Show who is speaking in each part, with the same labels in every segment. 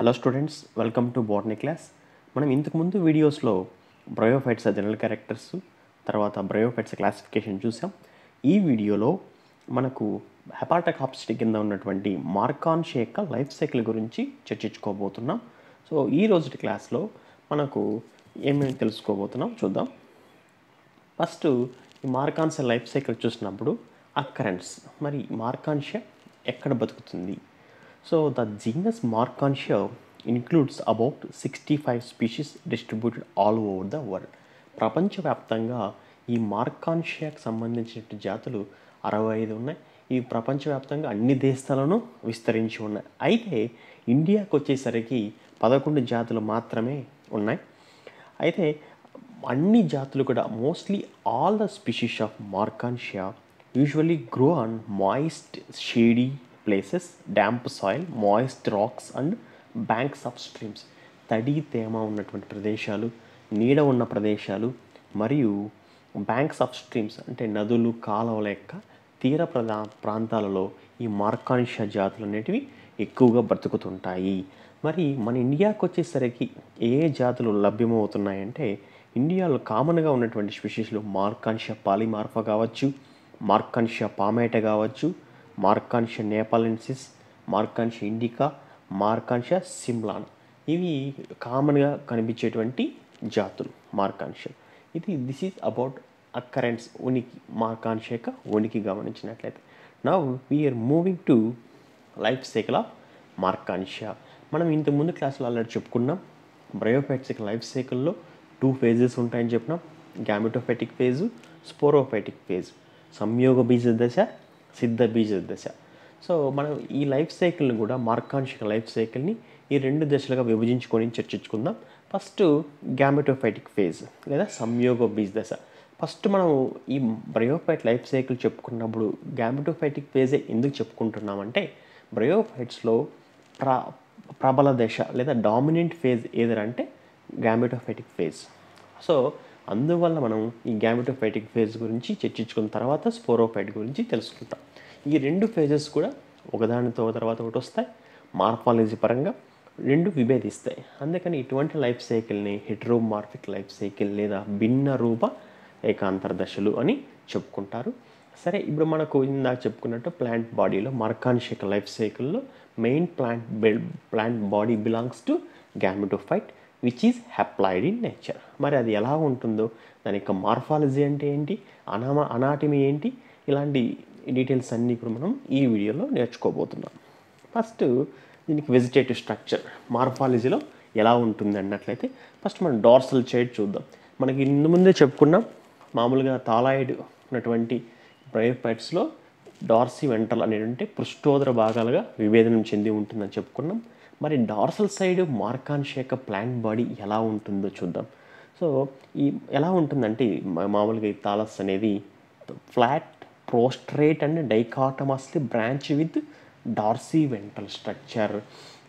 Speaker 1: Hello students welcome to botany class మనం ఇంతకుముందు వీడియోస్లో బ్రయోఫైట్స్ జనరల్ క్యారెక్టర్స్ తర్వాత బ్రయోఫైట్స్ క్లాసిఫికేషన్ చూసాం ఈ వీడియోలో మనకు హెపాటక్ హాప్స్టి కింద ఉన్నటువంటి మార్కాన్షి యొక్క లైఫ్ సైకిల్ గురించి చర్చించుకోబోతున్నాం సో ఈ రోజు క్లాస్లో మనకు ఏమేమి తెలుసుకోబోతున్నాం చూద్దాం ఫస్ట్ ఈ మార్కాన్షియ లైఫ్ సైకిల్ చూసినప్పుడు అక్కరెన్స్ మరి మార్కాన్షియ ఎక్కడ బతుకుతుంది so So the genus Marcontia about sixty five species distributed all over the world ప్రపంచవ్యాప్తంగా ఈ మార్కాన్షియాకు సంబంధించిన జాతులు అరవై ఐదు ఉన్నాయి ఈ ప్రపంచవ్యాప్తంగా అన్ని దేశాలను విస్తరించి ఉన్నాయి అయితే ఇండియాకు వచ్చేసరికి పదకొండు జాతులు మాత్రమే ఉన్నాయి అయితే అన్ని జాతులు కూడా mostly all the species of Marchantia usually grow on moist shady places damp soil moist rocks and banks of streams తడి తేమ ఉన్నటువంటి ప్రదేశాలు నీడ ఉన్న ప్రదేశాలు మరియు బ్యాంక్స్ ఆఫ్ స్ట్రీమ్స్ అంటే నదులు కాలువల యొక్క తీర ప్రదా ప్రాంతాలలో ఈ మార్కానిష జాతులు అనేటివి ఎక్కువగా బ్రతుకుతుంటాయి మరి మన ఇండియాకు వచ్చేసరికి ఏ జాతులు లభ్యమవుతున్నాయంటే ఇండియాలో కామన్గా ఉన్నటువంటి స్పెషీస్లు మార్కాన్షియా పాలిమార్ఫ కావచ్చు మార్కాన్షియా పామేట కావచ్చు మార్కాన్ష నేపాలెన్సిస్ మార్కాన్ష ఇండికా మార్కాన్ష సిమ్లాన్ ఇవి కామన్గా కనిపించేటువంటి జాతులు మార్కాన్ష ఇది దిస్ ఈజ్ అబౌట్ అక్కరెన్స్ ఉనికి మార్కాన్ష యొక్క ఉనికి గమనించినట్లయితే now we are moving to life cycle of Marchantia మనం ఇంతకుముందు క్లాసులో ఆల్రెడీ చెప్పుకున్నాం బ్రయోఫైటిక్ లైఫ్ సైకిల్లో టూ ఫేజెస్ ఉంటాయని చెప్పినాం గ్యామిటోఫైటిక్ ఫేజు స్పోరోఫెటిక్ ఫేజ్ సంయోగ బీజ దశ సిద్ధ బీజ దశ సో మనం ఈ లైఫ్ సైకిల్ని కూడా మార్కాంశిక లైఫ్ సైకిల్ని ఈ రెండు దశలుగా విభజించుకొని చర్చించుకుందాం ఫస్ట్ గ్యామెటోఫైటిక్ ఫేజ్ లేదా సంయోగ బీజ దశ ఫస్ట్ మనం ఈ బ్రయోఫైట్ లైఫ్ సైకిల్ చెప్పుకున్నప్పుడు గ్యామెటోఫైటిక్ ఫేజే ఎందుకు చెప్పుకుంటున్నామంటే బ్రయోఫైట్స్లో ప్ర ప్రబల దశ లేదా డామినెంట్ ఫేజ్ ఏదంటే గ్యామెటోఫైటిక్ ఫేజ్ సో అందువల్ల మనం ఈ గ్యామెటోఫైటిక్ ఫేజ్ గురించి చర్చించుకున్న తర్వాత స్పోరోఫైట్ గురించి తెలుసుకుంటాం ఈ రెండు ఫేజెస్ కూడా ఒకదానితో తర్వాత ఒకటి వస్తాయి మార్ఫాలజీ పరంగా రెండు విభేదిస్తాయి అందుకని ఇటువంటి లైఫ్ సైకిల్ని హెట్రోమార్ఫిక్ లైఫ్ సైకిల్ లేదా భిన్న రూప ఏకాంతర్దశలు అని చెప్పుకుంటారు సరే ఇప్పుడు మనకు ఇందాక చెప్పుకున్నట్టు ప్లాంట్ బాడీలో మార్కాన్షిక లైఫ్ సైకిల్లో main plant plant body belongs to gametophyte which is haploid in nature మరి అది ఎలా ఉంటుందో దాని యొక్క మార్ఫాలజీ అంటే ఏంటి అనామ అనాటమీ ఏంటి ఇలాంటి ఈ డీటెయిల్స్ అన్నీ ఇప్పుడు మనం ఈ వీడియోలో నేర్చుకోబోతున్నాం ఫస్ట్ దీనికి వెజిటేటివ్ స్ట్రక్చర్ మార్ఫాలజీలో ఎలా ఉంటుంది అన్నట్లయితే ఫస్ట్ మనం డార్సల్ చైడ్ చూద్దాం మనకి ఇందు ముందే చెప్పుకున్నాం మామూలుగా థాలాయిడ్ ఉన్నటువంటి బ్రైపైట్స్లో డార్సీ వెంటల్ అనేటువంటి పృష్ఠోదర భాగాలుగా విభేదనం చెంది ఉంటుందని చెప్పుకున్నాం మరి డార్సల్ సైడ్ మార్కాన్షేక ప్లాంట్ బాడీ ఎలా ఉంటుందో చూద్దాం సో ఈ ఎలా ఉంటుందంటే మామూలుగా ఈ తాలస్ అనేది flat prostrate and dichotomously branch with dorsi ventral structure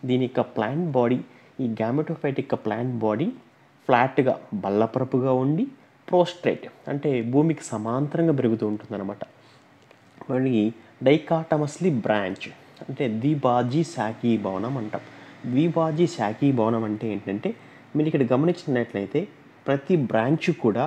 Speaker 1: దీని యొక్క ప్లాంట్ బాడీ ఈ గ్యామెటోఫైట్ యొక్క ప్లాంట్ బాడీ ఫ్లాట్గా బల్లపరపుగా ఉండి ప్రోస్ట్రేట్ అంటే భూమికి సమాంతరంగా పెరుగుతూ ఉంటుందన్నమాట మళ్ళీ డైకాటమస్లీ బ్రాంచ్ అంటే ద్విబాజీ శాఖీ భవనం అంటాం ద్విబాజీ శాఖీ భవనం అంటే ఏంటంటే మీరు ఇక్కడ గమనించినట్లయితే ప్రతి బ్రాంచ్ కూడా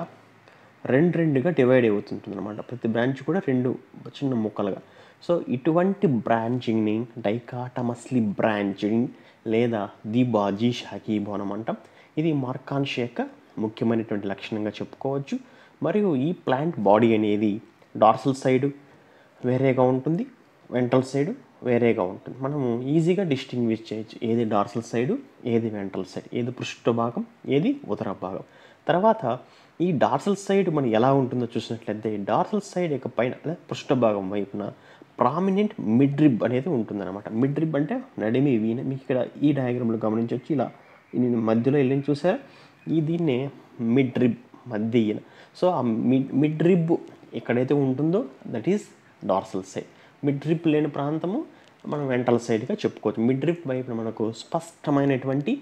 Speaker 1: రెండు రెండుగా డివైడ్ అవుతుంటుంది అనమాట ప్రతి బ్రాంచ్ కూడా రెండు చిన్న ముక్కలుగా సో ఇటువంటి బ్రాంచింగ్ని డైకాటమస్లీ బ్రాంచింగ్ లేదా ది బాజీ షాకీ భవనం అంటాం ఇది మార్కాన్షి యొక్క ముఖ్యమైనటువంటి లక్షణంగా చెప్పుకోవచ్చు మరియు ఈ ప్లాంట్ బాడీ అనేది డార్సల్ సైడ్ వేరేగా ఉంటుంది వెంట్రల్ సైడ్ వేరేగా ఉంటుంది మనము ఈజీగా డిస్టింగ్విష్ చేయొచ్చు ఏది డార్సల్ సైడు ఏది వెంట్రల్ సైడ్ ఏది పృష్ఠ భాగం ఏది ఉదర భాగం తర్వాత ఈ డార్సల్ సైడ్ మనం ఎలా ఉంటుందో చూసినట్లయితే డార్సల్ సైడ్ యొక్క పైన లేదా పృష్ఠభాగం వైపున ప్రామినెంట్ మిడ్ రిబ్ అనేది ఉంటుందన్నమాట రిబ్ అంటే నడిమి వీణ మీకు ఇక్కడ ఈ డయాగ్రామ్లో గమనించవచ్చు ఇలా నేను మధ్యలో వెళ్ళి చూసారు ఈ దీన్నే మిడ్ రిబ్ మధ్య ఈయన సో ఆ మిడ్ రిబ్ ఎక్కడైతే ఉంటుందో that is dorsal side mid midrib లేని ప్రాంతము మనం వెంటల సైడ్గా చెప్పుకోవచ్చు మిడ్ మిడ్రిప్ వైపున మనకు స్పష్టమైనటువంటి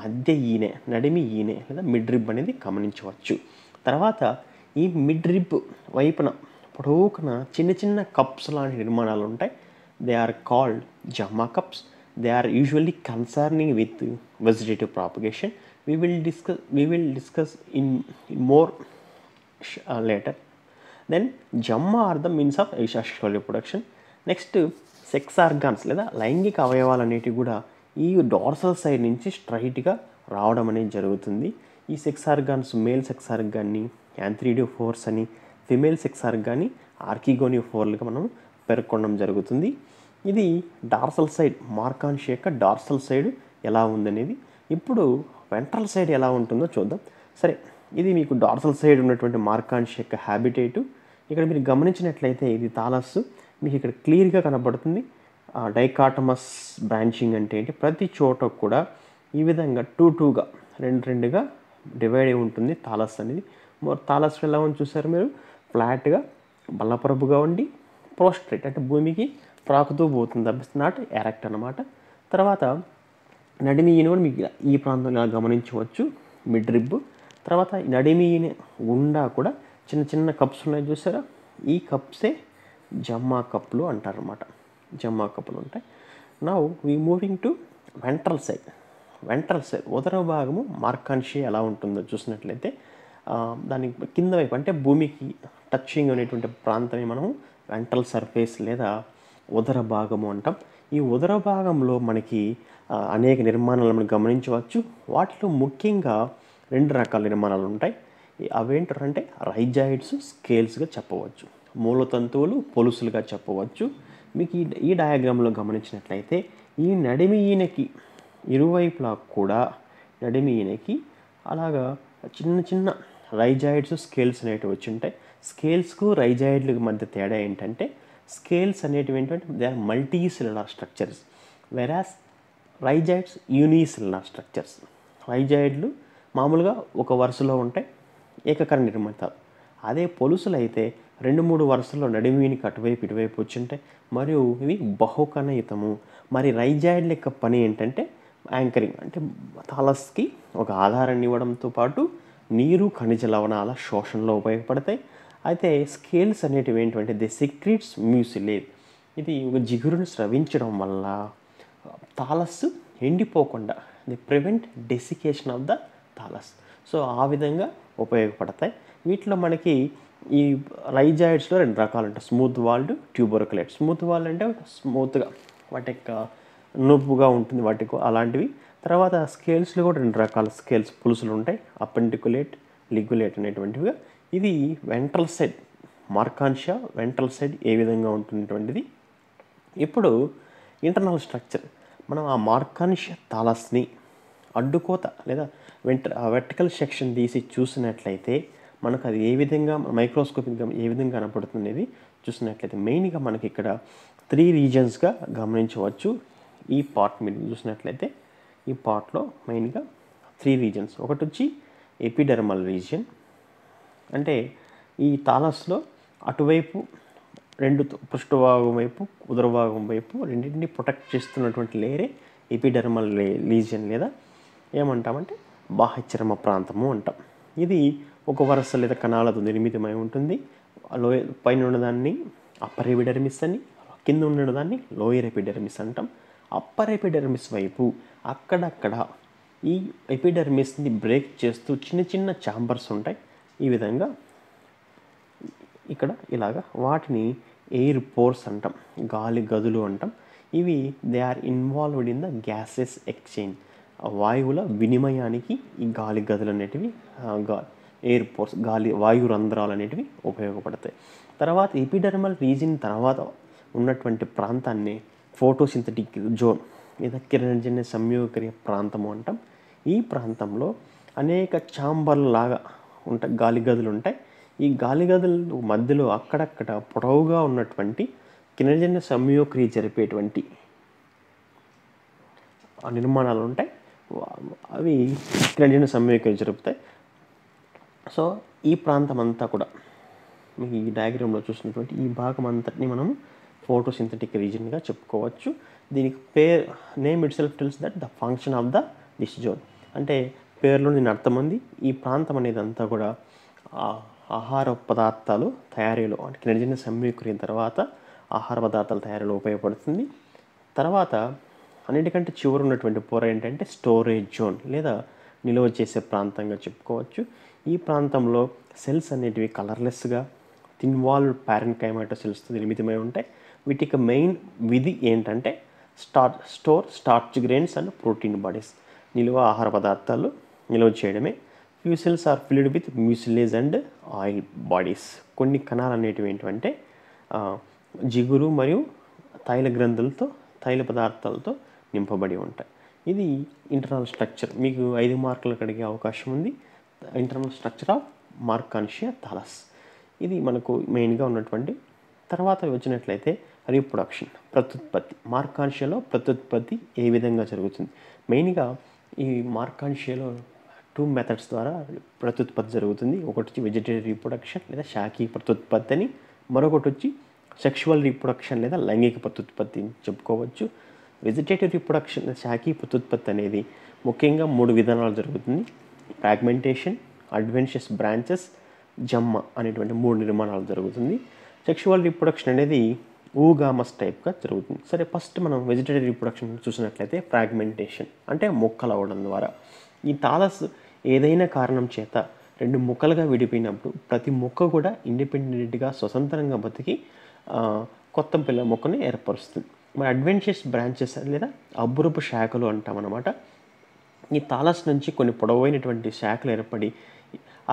Speaker 1: మధ్య ఈనె నడిమి ఈనె లేదా మిడ్రిప్ అనేది గమనించవచ్చు తర్వాత ఈ మిడ్ రిబ్ వైపున పొడవుకున చిన్న చిన్న కప్స్ లాంటి నిర్మాణాలు ఉంటాయి they are called gemma cups they are usually concerning with vegetative propagation we will discuss we will discuss in more later then later gemma are the means of asexual production next sex organs లేదా లైంగిక అవయవాలు అనేటివి కూడా ఈ dorsal side నుంచి స్ట్రైట్గా రావడం అనేది జరుగుతుంది ఈ సెక్స్ ఆర్గాన్స్ మేల్ సెక్స్ ఆర్గాన్ని యాంత్రీడియో ఫోర్స్ అని ఫిమేల్ సెక్స్ ఆర్గాన్ని ఆర్కిగోనియో ఫోర్లుగా మనం పేర్కొనడం జరుగుతుంది ఇది డార్సల్ సైడ్ మార్కాన్షి యొక్క డార్సల్ సైడ్ ఎలా ఉందనేది ఇప్పుడు వెంట్రల్ సైడ్ ఎలా ఉంటుందో చూద్దాం సరే ఇది మీకు డార్సల్ సైడ్ ఉన్నటువంటి మార్కాన్షి యొక్క హ్యాబిటేటు ఇక్కడ మీరు గమనించినట్లయితే ఇది తాలస్సు మీకు ఇక్కడ క్లియర్గా కనబడుతుంది డైకాటమస్ బ్రాంచింగ్ అంటే ఏంటి ప్రతి చోట కూడా ఈ విధంగా టూ టూగా రెండు రెండుగా డివైడ్ అయి ఉంటుంది తాలస్ అనేది మరి తాలస్ ఎలా ఉంది చూసారు మీరు ఫ్లాట్గా బలప్రభుగా ఉండి ప్రోస్ట్రేట్ అంటే భూమికి ప్రాకుతూ పోతుంది దట్ నాట్ ఎరెక్ట్ అనమాట తర్వాత నడిమియని కూడా మీకు ఈ ప్రాంతంలో గమనించవచ్చు మిడ్ రిబ్ తర్వాత నడిమియని ఉండా కూడా చిన్న చిన్న కప్స్ ఉన్నాయి చూసారా ఈ కప్సే జమ్మా కప్పులు అన్నమాట జమ్మా కప్పులు ఉంటాయి now we moving to ventral side ventral ఉదర భాగము మార్కాన్షి ఎలా ఉంటుందో చూసినట్లయితే దాని కింద వైపు అంటే భూమికి టచింగ్ అనేటువంటి ప్రాంతమే మనం వెంట్రల్ సర్ఫేస్ లేదా ఉదర భాగము అంటాం ఈ ఉదర భాగంలో మనకి అనేక నిర్మాణాలు మనం గమనించవచ్చు వాటిలో ముఖ్యంగా రెండు రకాల నిర్మాణాలు ఉంటాయి అవేంటారంటే రైజాయిడ్స్ స్కేల్స్గా చెప్పవచ్చు మూలతంతువులు పొలుసులుగా చెప్పవచ్చు మీకు ఈ ఈ డయాగ్రామ్లో గమనించినట్లయితే ఈ నడిమి ఈయనకి ఇరువైపులా కూడా నడిమియనకి అలాగా చిన్న చిన్న రైజాయిడ్స్ స్కేల్స్ అనేటివి వచ్చి ఉంటాయి స్కేల్స్కు రైజాయిడ్లకు మధ్య తేడా ఏంటంటే స్కేల్స్ అనేటివి ఏంటంటే they are multicellular structures whereas rhizoids unicellular structures రైజాయిడ్లు మామూలుగా ఒక వరుసలో ఉంటాయి ఏకకర నిర్మితాలు అదే పొలుసులు అయితే రెండు మూడు వరుసల్లో నడిమినికి అటువైపు ఇటువైపు వచ్చి ఉంటాయి మరియు ఇవి బహుకనయుతము మరి రైజాయిడ్ల యొక్క పని ఏంటంటే యాంకరింగ్ అంటే థాలస్కి ఒక ఆధారాన్ని ఇవ్వడంతో పాటు నీరు ఖనిజ లవణాల శోషణలో ఉపయోగపడతాయి అయితే స్కేల్స్ అనేటివి ఏంటంటే ది సీక్రెట్స్ లేదు ఇది ఒక జిగురును స్రవించడం వల్ల తాలస్ ఎండిపోకుండా the prevent desiccation of the thallus so ఆ విధంగా ఉపయోగపడతాయి వీటిలో మనకి ఈ రైజాయిడ్స్లో రెండు రకాలు ఉంటాయి smooth walled tuberculate smooth walled అంటే స్మూత్గా వాటి యొక్క నొప్పుగా ఉంటుంది వాటికి అలాంటివి తర్వాత స్కేల్స్లో కూడా రెండు రకాల స్కేల్స్ పులుసులు ఉంటాయి అపెంటికులేట్ లిగ్యులేట్ అనేటువంటివి ఇది ventral side Marchantia ventral side ఏ విధంగా ఉంటున్నటువంటిది ఇప్పుడు ఇంటర్నల్ స్ట్రక్చర్ మనం ఆ మార్కాన్ష తాలస్ని అడ్డుకోత లేదా వెంట వెర్టికల్ సెక్షన్ తీసి చూసినట్లయితే మనకు అది ఏ విధంగా మైక్రోస్కోపిక్గా ఏ విధంగా కనపడుతుంది అనేది చూసినట్లయితే మెయిన్గా మనకి ఇక్కడ త్రీ రీజన్స్గా గమనించవచ్చు ఈ పార్ట్ మీరు చూసినట్లయితే ఈ పార్ట్లో మెయిన్గా త్రీ రీజన్స్ ఒకటి వచ్చి ఎపిడర్మల్ రీజియన్ అంటే ఈ తాలస్లో అటువైపు రెండు పృష్ఠభాగం వైపు ఉదరభాగం వైపు రెండింటిని ప్రొటెక్ట్ చేస్తున్నటువంటి లేరే ఎపిడర్మల్ లీజియన్ లేదా ఏమంటామంటే బాహ్యచర్మ ప్రాంతము అంటాం ఇది ఒక వరుస లేదా కణాలతో నిర్మితమై ఉంటుంది లోయ పైన ఉన్నదాన్ని అప్పర్ ఎపిడర్మిస్ అని కింద ఉన్నదాన్ని లోయర్ ఎపిడర్మిస్ అంటాం అప్పర్ ఎపిడర్మిస్ వైపు అక్కడక్కడ ఈ ఎపిడర్మిస్ని బ్రేక్ చేస్తూ చిన్న చిన్న ఛాంబర్స్ ఉంటాయి ఈ విధంగా ఇక్కడ ఇలాగ వాటిని ఎయిర్ పోర్స్ అంటాం గాలి గదులు అంటాం ఇవి they are involved in the gases exchange వాయువుల వినిమయానికి ఈ గాలి గదులు అనేటివి గా ఎయిర్ పోర్స్ గాలి వాయు రంధ్రాలు అనేటివి ఉపయోగపడతాయి తర్వాత ఎపిడర్మల్ రీజిన్ తర్వాత ఉన్నటువంటి ప్రాంతాన్ని ఫోటోసింథటిక్ జోన్ లేదా కిరణజన్య సంయోగక్రియ ప్రాంతము అంటాం ఈ ప్రాంతంలో అనేక ఛాంబర్ల లాగా ఉంటాయి గాలి గదులు ఉంటాయి ఈ గాలి గదుల మధ్యలో అక్కడక్కడ పొడవుగా ఉన్నటువంటి కిరణజన్య సంయోగక్రియ జరిపేటువంటి నిర్మాణాలు ఉంటాయి అవి కిరణజన్య సంయోగక్రియ జరుపుతాయి సో ఈ ప్రాంతం అంతా కూడా మీకు ఈ డయాగ్రామ్లో చూసినటువంటి ఈ భాగం అంతటిని మనం ఫోటోసింథటిక్ రీజన్గా చెప్పుకోవచ్చు దీనికి పేర్ name itself tells that the function of the this zone అంటే పేర్లో దీని అర్థం ఉంది ఈ ప్రాంతం అనేది అంతా కూడా ఆహార పదార్థాలు తయారీలో అంటే కినజన సమీకరిన తర్వాత ఆహార పదార్థాల తయారీలో ఉపయోగపడుతుంది తర్వాత అన్నిటికంటే చివరి ఉన్నటువంటి పొర ఏంటంటే స్టోరేజ్ జోన్ లేదా నిల్వ చేసే ప్రాంతంగా చెప్పుకోవచ్చు ఈ ప్రాంతంలో సెల్స్ అనేటివి కలర్లెస్గా ఇన్వాల్వ్డ్ ప్యారెన్ కైమాటో సెల్స్తో నిర్మితమై ఉంటాయి వీటికి మెయిన్ విధి ఏంటంటే star store starch grains and protein bodies నిల్వ ఆహార పదార్థాలు నిల్వ చేయడమే few cells are filled with mucilage and oil bodies కొన్ని కణాలు అనేటివి ఏంటంటే జిగురు మరియు తైల గ్రంథులతో తైల పదార్థాలతో నింపబడి ఉంటాయి ఇది ఇంటర్నల్ స్ట్రక్చర్ మీకు ఐదు మార్కులు కడిగే అవకాశం ఉంది internal structure of Marchantia thallus ఇది మనకు మెయిన్గా ఉన్నటువంటి తర్వాత వచ్చినట్లయితే రీప్రొడక్షన్ ప్రత్యుత్పత్తి మార్కాంక్షలో ప్రత్యుత్పత్తి ఏ విధంగా జరుగుతుంది మెయిన్గా ఈ మార్కాంక్షలో టూ మెథడ్స్ ద్వారా ప్రత్యుత్పత్తి జరుగుతుంది ఒకటి వచ్చి వెజిటేరియన్ రీప్రొడక్షన్ లేదా శాఖీ ప్రత్యుత్పత్తి అని మరొకటి వచ్చి సెక్షువల్ రీప్రొడక్షన్ లేదా లైంగిక ప్రత్యుత్పత్తి చెప్పుకోవచ్చు వెజిటేటివ్ రీప్రొడక్షన్ శాఖీ ప్రత్యుత్పత్తి అనేది ముఖ్యంగా మూడు విధానాలు జరుగుతుంది ఫ్రాగ్మెంటేషన్ అడ్వెన్షియస్ బ్రాంచెస్ జమ్మ అనేటువంటి మూడు నిర్మాణాలు జరుగుతుంది సెక్షువల్ రీప్రొడక్షన్ అనేది ఊగామస్ టైప్గా జరుగుతుంది సరే ఫస్ట్ మనం వెజిటేటివ్ రీప్రొడక్షన్ చూసినట్లయితే ఫ్రాగ్మెంటేషన్ అంటే మొక్కలు అవ్వడం ద్వారా ఈ తాలస్ ఏదైనా కారణం చేత రెండు మొక్కలుగా విడిపోయినప్పుడు ప్రతి మొక్క కూడా ఇండిపెండెంట్గా స్వతంత్రంగా బతికి కొత్త పిల్ల మొక్కను ఏర్పరుస్తుంది మరి అడ్వెంచర్స్ బ్రాంచెస్ లేదా అబ్బురపు శాఖలు అంటాం అనమాట ఈ తాలస్ నుంచి కొన్ని పొడవైనటువంటి శాఖలు ఏర్పడి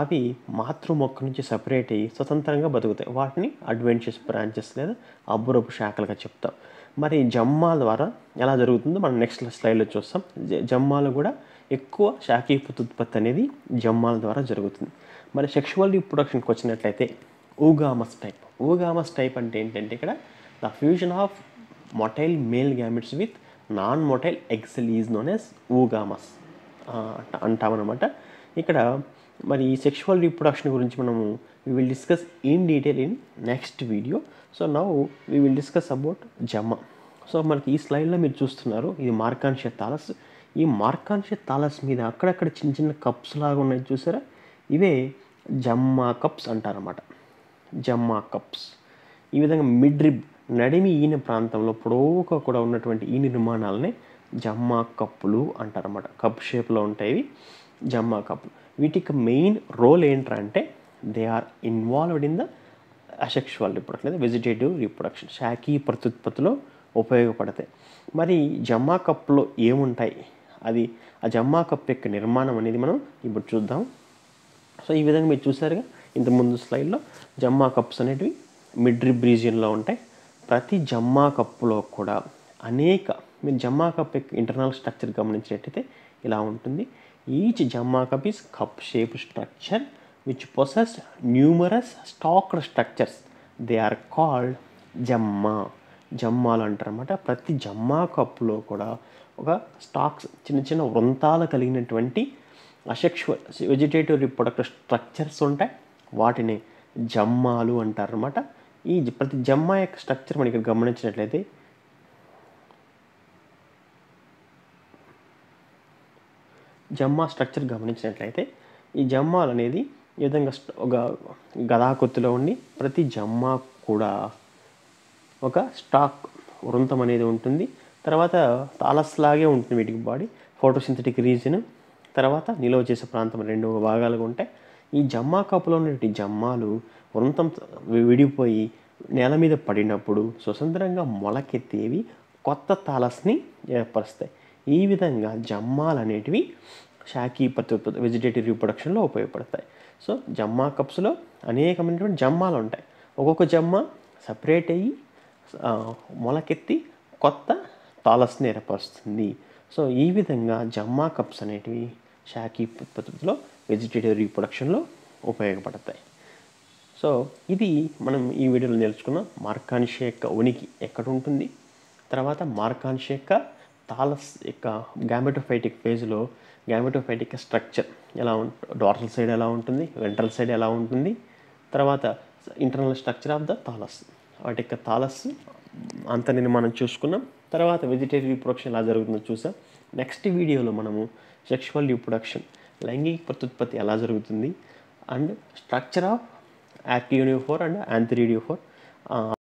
Speaker 1: అవి మాతృ మొక్క నుంచి సపరేట్ అయ్యి స్వతంత్రంగా బతుకుతాయి వాటిని అడ్వెంచర్స్ బ్రాంచెస్ లేదా అబ్బురపు శాఖలుగా చెప్తాం మరి జమ్మా ద్వారా ఎలా జరుగుతుందో మనం నెక్స్ట్ స్లైడ్లో చూస్తాం జమ్మాలు కూడా ఎక్కువ శాఖీపుత ఉత్పత్తి అనేది జమ్మాల ద్వారా జరుగుతుంది మరి సెక్షువల్ రీప్రొడక్షన్కి వచ్చినట్లయితే ఊగామస్ టైప్ ఊగామస్ టైప్ అంటే ఏంటంటే ఇక్కడ the fusion of motile male gametes with non motile egg cell is known as oogamous అంటామన్నమాట ఇక్కడ మరి ఈ సెక్షువల్ రీప్రొడక్షన్ గురించి మనము we will discuss in detail in next video so now we will discuss about gemma so మనకి ఈ స్లైడ్లో మీరు చూస్తున్నారు ఇది మార్కాన్షియ తాలస్ ఈ మార్కాన్షియ తాలస్ మీద అక్కడక్కడ చిన్న చిన్న కప్స్ లాగా ఉన్నాయి చూసారా ఇవే జమ్మా కప్స్ అంటారన్నమాట జమ్మా కప్స్ ఈ విధంగా మిడ్రిబ్ నడిమి ఈయన ప్రాంతంలో పొడవుగా కూడా ఉన్నటువంటి ఈ నిర్మాణాలనే జమ్మా కప్పులు అంటారన్నమాట కప్ షేప్లో ఉంటాయి జమ్మా కప్పులు వీటికి మెయిన్ రోల్ ఏంటంటే they are involved in the asexual reproduction లేదా వెజిటేటివ్ రీప్రొడక్షన్ శాఖీ ప్రత్యుత్పత్తిలో ఉపయోగపడతాయి మరి జమ్మా కప్లో ఏముంటాయి అది ఆ జమ్మా కప్ యొక్క నిర్మాణం అనేది మనం ఇప్పుడు చూద్దాం సో ఈ విధంగా మీరు చూసారుగా ఇంత ముందు స్లైడ్లో జమ్మా కప్స్ అనేటివి మిడ్రిబ్ రీజియన్లో ఉంటాయి ప్రతి జమ్మా కప్పులో కూడా అనేక మీరు జమ్మా కప్ యొక్క ఇంటర్నల్ స్ట్రక్చర్ గమనించినట్టయితే ఇలా ఉంటుంది each jamma cup is cup shaped structure which possess numerous stalked structures. They are called gemma జమ్మాలు అంటారనమాట ప్రతి జమ్మా కప్లో కూడా ఒక స్టాక్స్ చిన్న చిన్న వృంతాలు కలిగినటువంటి అసెక్షువల్ వెజిటేటరీ ప్రొడక్ట్ స్ట్రక్చర్స్ ఉంటాయి వాటిని జమ్మాలు అంటారు అనమాట ఈ ప్రతి జమ్మా యొక్క స్ట్రక్చర్ మనకి గమనించినట్లయితే జమ్మా స్ట్రక్చర్ గమనించినట్లయితే ఈ జమ్మాలు అనేది ఈ విధంగా ఒక గదాకొత్తులో ఉండి ప్రతి జమ్మా కూడా ఒక స్టాక్ వృంతం అనేది ఉంటుంది తర్వాత తాలస్లాగే ఉంటుంది వీటికి బాడీ ఫోటోసింథటిక్ రీజన్ తర్వాత నిల్వ చేసే ప్రాంతం రెండు భాగాలుగా ఉంటాయి ఈ జమ్మా కప్పులో ఉన్నటువంటి జమ్మాలు వృంతం విడిపోయి నేల మీద పడినప్పుడు స్వతంత్రంగా మొలకెత్తేవి కొత్త తాలస్ని ఏర్పరుస్తాయి ఈ విధంగా జమ్మాలు అనేటివి షాకీ పత్తి వెజిటేటివ్ ప్రొడక్షన్లో ఉపయోగపడతాయి సో జమ్మా కప్స్లో అనేకమైనటువంటి జమ్మాలు ఉంటాయి ఒక్కొక్క జమ్మ సపరేట్ అయ్యి మొలకెత్తి కొత్త తాలస్ని ఏర్పరుస్తుంది సో ఈ విధంగా జమ్మా కప్స్ అనేటివి షాకీ పద్ధతిలో వెజిటేటివ్ రీప్రొడక్షన్లో ఉపయోగపడతాయి సో ఇది మనం ఈ వీడియోలో నేర్చుకున్న మార్కాన్షి యొక్క ఉనికి ఎక్కడ ఉంటుంది తర్వాత మార్కాన్షి యొక్క తాలస్ యొక్క గ్యామెటోఫైటిక్ ఫేజ్లో గ్యామెటోఫైటిక్ స్ట్రక్చర్ ఎలా డార్సల్ సైడ్ ఎలా ఉంటుంది వెంట్రల్ సైడ్ ఎలా ఉంటుంది తర్వాత internal structure of the thallus వాటి యొక్క థాలస్ అంత నేను మనం చూసుకున్నాం తర్వాత వెజిటేరియన్ రీప్రొడక్షన్ ఎలా జరుగుతుందో చూసాం నెక్స్ట్ వీడియోలో మనము సెక్షువల్ రీప్రొడక్షన్ లైంగిక ప్రత్యుత్పత్తి ఎలా జరుగుతుంది అండ్ స్ట్రక్చర్ ఆఫ్ యూనిఫోర్ అండ్ యాంథరీడియోఫోర్